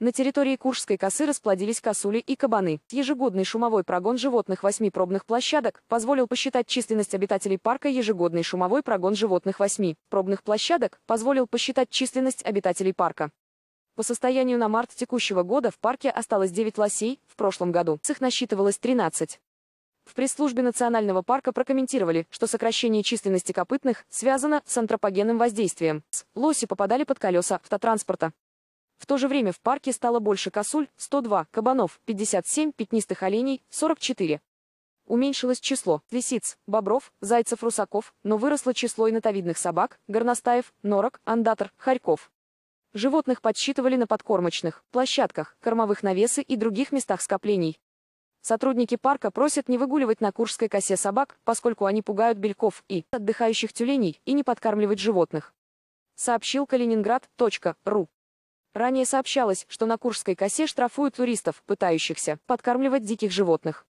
На территории Куршской косы расплодились косули и кабаны. Ежегодный шумовой прогон животных восьми пробных площадок позволил посчитать численность обитателей парка. Ежегодный шумовой прогон животных восьми пробных площадок позволил посчитать численность обитателей парка. По состоянию на март текущего года в парке осталось 9 лосей, в прошлом году с их насчитывалось 13. В пресс-службе национального парка прокомментировали, что сокращение численности копытных связано с антропогенным воздействием. Лоси попадали под колеса автотранспорта. В то же время в парке стало больше косуль, 102, кабанов, 57, пятнистых оленей, 44. Уменьшилось число лисиц, бобров, зайцев, русаков, но выросло число инотовидных собак, горностаев, норок, андатор, хорьков. Животных подсчитывали на подкормочных, площадках, кормовых навесы и других местах скоплений. Сотрудники парка просят не выгуливать на Куршской косе собак, поскольку они пугают бельков и отдыхающих тюленей, и не подкармливать животных. Сообщил Калининград.ру. Ранее сообщалось, что на Куршской косе штрафуют туристов, пытающихся подкармливать диких животных.